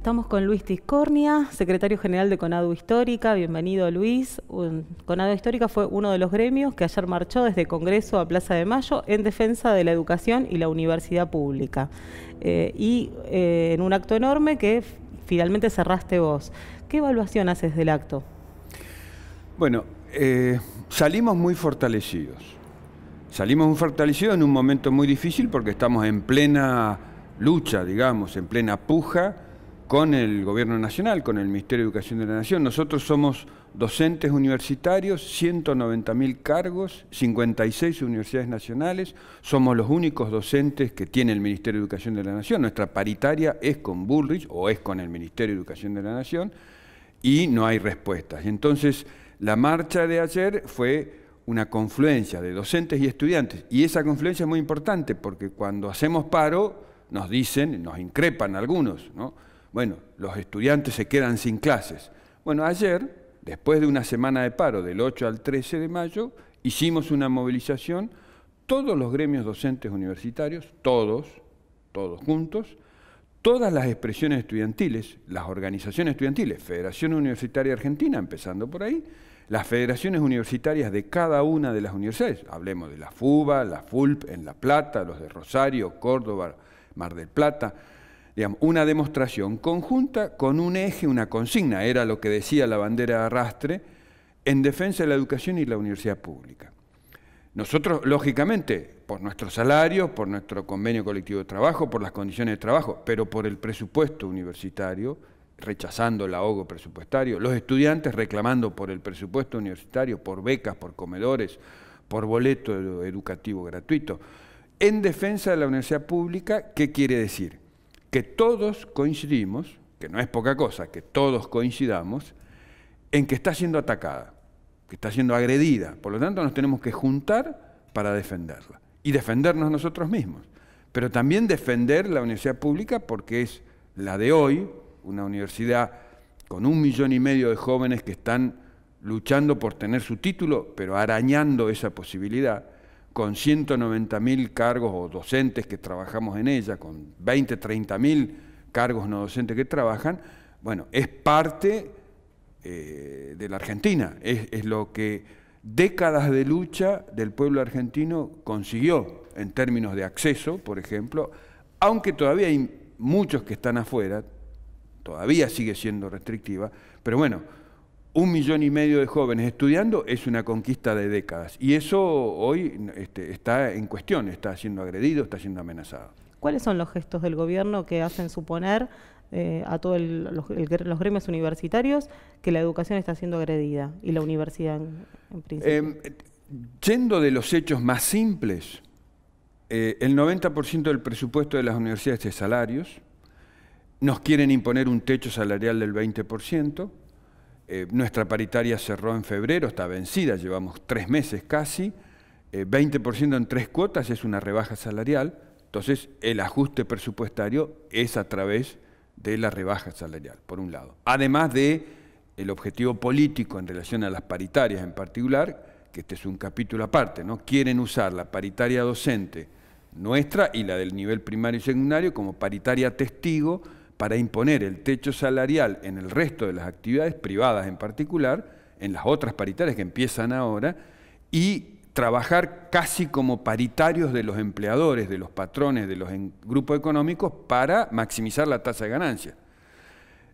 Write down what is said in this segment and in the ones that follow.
Estamos con Luis Tiscornia, secretario general de Conado Histórica. Bienvenido, Luis. Conado Histórica fue uno de los gremios que ayer marchó desde Congreso a Plaza de Mayo en defensa de la educación y la universidad pública. Eh, y eh, en un acto enorme que finalmente cerraste vos. ¿Qué evaluación haces del acto? Bueno, eh, salimos muy fortalecidos. Salimos muy fortalecidos en un momento muy difícil porque estamos en plena lucha, digamos, en plena puja con el Gobierno Nacional, con el Ministerio de Educación de la Nación. Nosotros somos docentes universitarios, 190.000 cargos, 56 universidades nacionales, somos los únicos docentes que tiene el Ministerio de Educación de la Nación. Nuestra paritaria es con Bullrich o es con el Ministerio de Educación de la Nación y no hay respuestas. Entonces, la marcha de ayer fue una confluencia de docentes y estudiantes y esa confluencia es muy importante porque cuando hacemos paro nos dicen, nos increpan algunos, ¿no? Bueno, los estudiantes se quedan sin clases. Bueno, ayer, después de una semana de paro del 8 al 13 de mayo, hicimos una movilización, todos los gremios docentes universitarios, todos, todos juntos, todas las expresiones estudiantiles, las organizaciones estudiantiles, Federación Universitaria Argentina, empezando por ahí, las federaciones universitarias de cada una de las universidades, hablemos de la FUBA, la FULP en La Plata, los de Rosario, Córdoba, Mar del Plata, una demostración conjunta con un eje, una consigna, era lo que decía la bandera arrastre, en defensa de la educación y la universidad pública. Nosotros, lógicamente, por nuestro salario, por nuestro convenio colectivo de trabajo, por las condiciones de trabajo, pero por el presupuesto universitario, rechazando el ahogo presupuestario, los estudiantes reclamando por el presupuesto universitario, por becas, por comedores, por boleto educativo gratuito, en defensa de la universidad pública, ¿qué quiere decir? que todos coincidimos, que no es poca cosa, que todos coincidamos, en que está siendo atacada, que está siendo agredida. Por lo tanto, nos tenemos que juntar para defenderla y defendernos nosotros mismos. Pero también defender la universidad pública porque es la de hoy, una universidad con un millón y medio de jóvenes que están luchando por tener su título, pero arañando esa posibilidad con 190.000 cargos o docentes que trabajamos en ella, con 20, 30.000 cargos no docentes que trabajan, bueno, es parte eh, de la Argentina, es, lo que décadas de lucha del pueblo argentino consiguió en términos de acceso, por ejemplo, aunque todavía hay muchos que están afuera, todavía sigue siendo restrictiva, pero bueno, un millón y medio de jóvenes estudiando es una conquista de décadas. Y eso hoy este, está en cuestión, está siendo agredido, está siendo amenazado. ¿Cuáles son los gestos del gobierno que hacen suponer eh, a todos los, gremios universitarios que la educación está siendo agredida y la universidad en, principio? Em, yendo de los hechos más simples, eh, el 90% del presupuesto de las universidades es salarios, nos quieren imponer un techo salarial del 20%, eh, nuestra paritaria cerró en febrero, está vencida, llevamos tres meses casi. 20% eh, en tres cuotas es una rebaja salarial. Entonces, el ajuste presupuestario es a través de la rebaja salarial, por un lado. Además de el objetivo político en relación a las paritarias en particular, que este es un capítulo aparte, ¿no? Quieren usar la paritaria docente nuestra y la del nivel primario y secundario como paritaria testigo para imponer el techo salarial en el resto de las actividades privadas en particular, en las otras paritarias que empiezan ahora, y trabajar casi como paritarios de los empleadores, de los patrones, de los grupos económicos para maximizar la tasa de ganancia.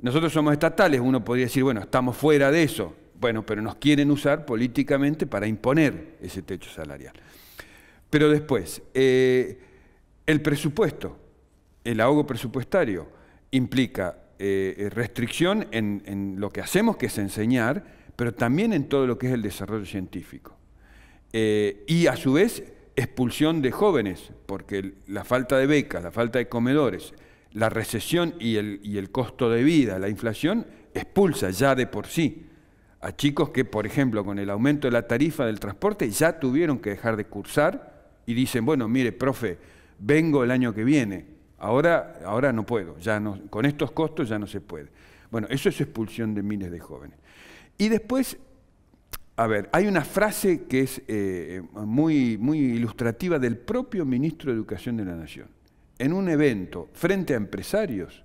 Nosotros somos estatales, uno podría decir, bueno, estamos fuera de eso, bueno, pero nos quieren usar políticamente para imponer ese techo salarial. Pero después, eh, el presupuesto, el ahogo presupuestario, implica eh, eh, restricción en, lo que hacemos, que es enseñar, pero también en todo lo que es el desarrollo científico. Eh, y a su vez, expulsión de jóvenes, porque la falta de becas, la falta de comedores, la recesión y el, y el costo de vida, la inflación, expulsa ya de por sí a chicos que, por ejemplo, con el aumento de la tarifa del transporte ya tuvieron que dejar de cursar y dicen, bueno, mire, profe, vengo el año que viene, Ahora, ahora no puedo, ya no, con estos costos ya no se puede. Bueno, eso es expulsión de miles de jóvenes. Y después, a ver, hay una frase que es eh, muy, muy ilustrativa del propio ministro de Educación de la Nación. En un evento, frente a empresarios,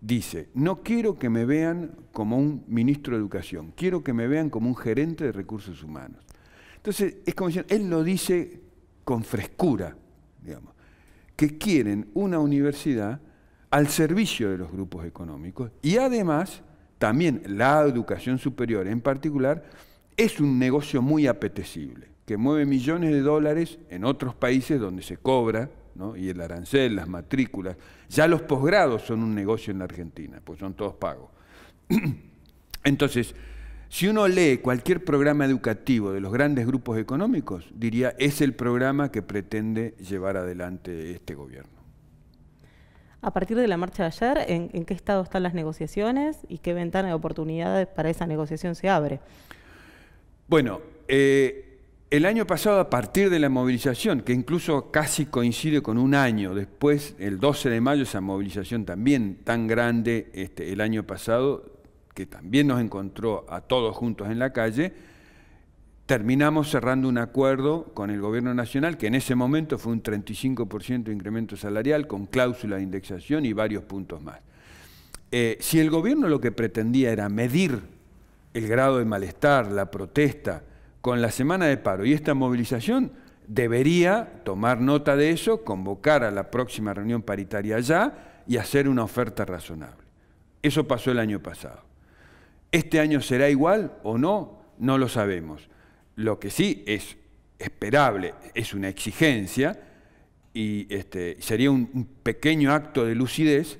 dice, no quiero que me vean como un ministro de Educación, quiero que me vean como un gerente de recursos humanos. Entonces, es como decir, él lo dice con frescura, digamos que quieren una universidad al servicio de los grupos económicos y además también la educación superior en particular es un negocio muy apetecible, que mueve millones de dólares en otros países donde se cobra, y el arancel, las matrículas, ya los posgrados son un negocio en la Argentina, pues son todos pagos. Entonces, si uno lee cualquier programa educativo de los grandes grupos económicos, diría, es el programa que pretende llevar adelante este gobierno. A partir de la marcha de ayer, ¿en, qué estado están las negociaciones y qué ventana de oportunidades para esa negociación se abre? Bueno, eh, el año pasado, a partir de la movilización, que incluso casi coincide con un año después, el 12 de mayo, esa movilización también tan grande este, el año pasado, que también nos encontró a todos juntos en la calle, terminamos cerrando un acuerdo con el Gobierno Nacional, que en ese momento fue un 35% de incremento salarial, con cláusula de indexación y varios puntos más. Eh, si el Gobierno lo que pretendía era medir el grado de malestar, la protesta, con la semana de paro y esta movilización, debería tomar nota de eso, convocar a la próxima reunión paritaria ya y hacer una oferta razonable. Eso pasó el año pasado. ¿Este año será igual o no? No lo sabemos. Lo que sí es esperable, es una exigencia y este, sería un, un pequeño acto de lucidez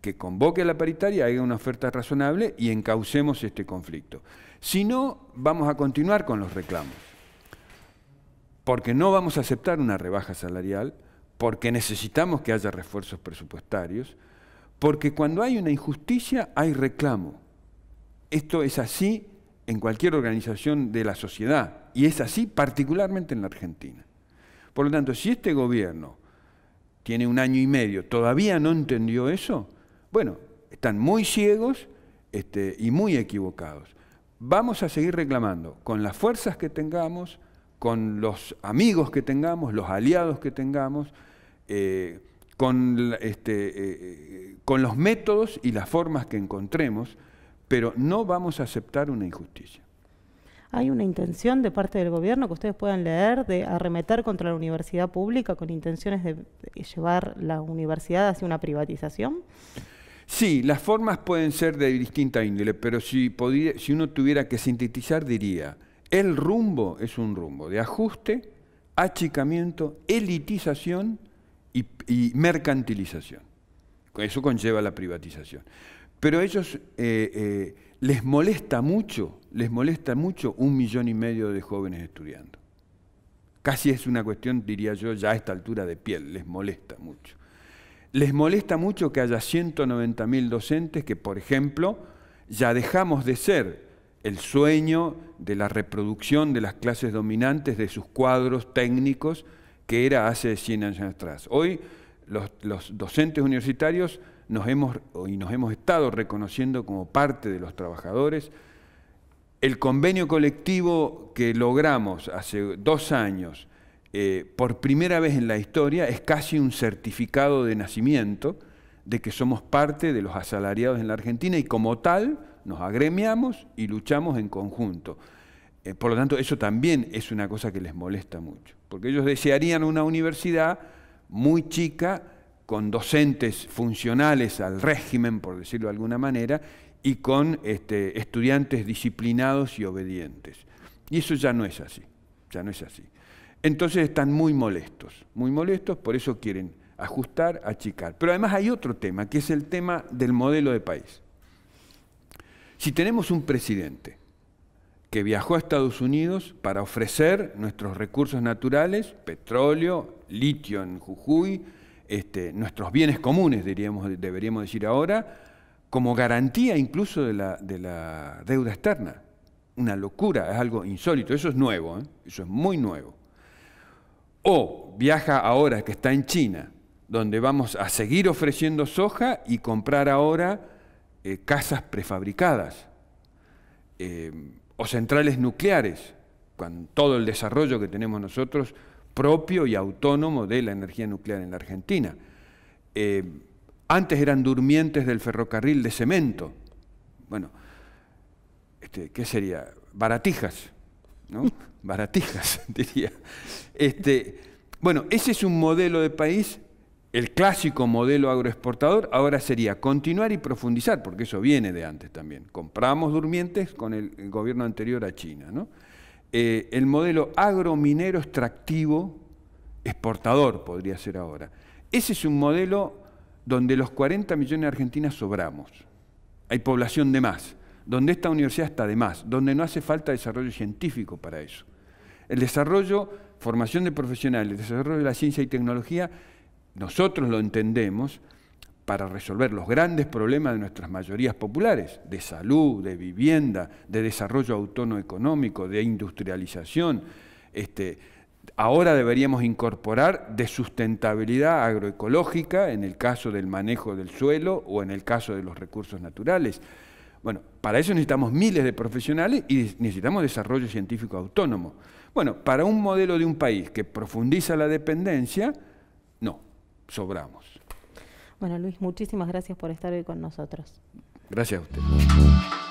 que convoque a la paritaria, haga una oferta razonable y encaucemos este conflicto. Si no, vamos a continuar con los reclamos, porque no vamos a aceptar una rebaja salarial, porque necesitamos que haya refuerzos presupuestarios, porque cuando hay una injusticia hay reclamo. Esto es así en cualquier organización de la sociedad y es así particularmente en la Argentina. Por lo tanto, si este gobierno tiene un año y medio, todavía no entendió eso, bueno, están muy ciegos este, y muy equivocados. Vamos a seguir reclamando con las fuerzas que tengamos, con los amigos que tengamos, los aliados que tengamos, eh, este, eh, eh, con los métodos y las formas que encontremos pero no vamos a aceptar una injusticia. ¿Hay una intención de parte del gobierno que ustedes puedan leer de arremeter contra la universidad pública con intenciones de llevar la universidad hacia una privatización? Sí, las formas pueden ser de distinta índole, pero si, si uno tuviera que sintetizar diría, el rumbo es un rumbo de ajuste, achicamiento, elitización y, y mercantilización. Eso conlleva la privatización. Pero a ellos eh, eh, les molesta mucho, les molesta mucho un millón y medio de jóvenes estudiando. Casi es una cuestión, diría yo, ya a esta altura de piel, les molesta mucho. Les molesta mucho que haya 190.000 docentes que, por ejemplo, ya dejamos de ser el sueño de la reproducción de las clases dominantes de sus cuadros técnicos que era hace 100 años atrás. Hoy los docentes universitarios nos hemos, y nos hemos estado reconociendo como parte de los trabajadores. El convenio colectivo que logramos hace dos años, eh, por primera vez en la historia, es casi un certificado de nacimiento de que somos parte de los asalariados en la Argentina y como tal nos agremiamos y luchamos en conjunto. Eh, por lo tanto, eso también es una cosa que les molesta mucho, porque ellos desearían una universidad muy chica, con docentes funcionales al régimen, por decirlo de alguna manera, y con este, estudiantes disciplinados y obedientes. Y eso ya no es así, ya no es así. Entonces están muy molestos, muy molestos, por eso quieren ajustar, achicar. Pero además hay otro tema, que es el tema del modelo de país. Si tenemos un presidente que viajó a Estados Unidos para ofrecer nuestros recursos naturales, petróleo, litio en Jujuy, este, nuestros bienes comunes, deberíamos decir ahora, como garantía incluso de la, deuda externa. Una locura, es algo insólito, eso es nuevo, ¿eh? eso es muy nuevo. O viaja ahora que está en China, donde vamos a seguir ofreciendo soja y comprar ahora eh, casas prefabricadas eh, o centrales nucleares, con todo el desarrollo que tenemos nosotros propio y autónomo de la energía nuclear en la Argentina. Eh, antes eran durmientes del ferrocarril de cemento. Bueno, este, ¿qué sería? Baratijas, ¿no? Baratijas, diría. Este, bueno, ese es un modelo de país, el clásico modelo agroexportador, ahora sería continuar y profundizar, porque eso viene de antes también. Compramos durmientes con el gobierno anterior a China, ¿no? Eh, el modelo agro minero extractivo, exportador podría ser ahora. Ese es un modelo donde los 40 millones de argentinas sobramos. Hay población de más, donde esta universidad está de más, donde no hace falta desarrollo científico para eso. El desarrollo, formación de profesionales, desarrollo de la ciencia y tecnología, nosotros lo entendemos para resolver los grandes problemas de nuestras mayorías populares, de salud, de vivienda, de desarrollo autónomo económico, de industrialización. Este, ahora deberíamos incorporar de sustentabilidad agroecológica en el caso del manejo del suelo o en el caso de los recursos naturales. Bueno, para eso necesitamos miles de profesionales y necesitamos desarrollo científico autónomo. Bueno, para un modelo de un país que profundiza la dependencia, no, sobramos. Bueno, Luis, muchísimas gracias por estar hoy con nosotros. Gracias a usted.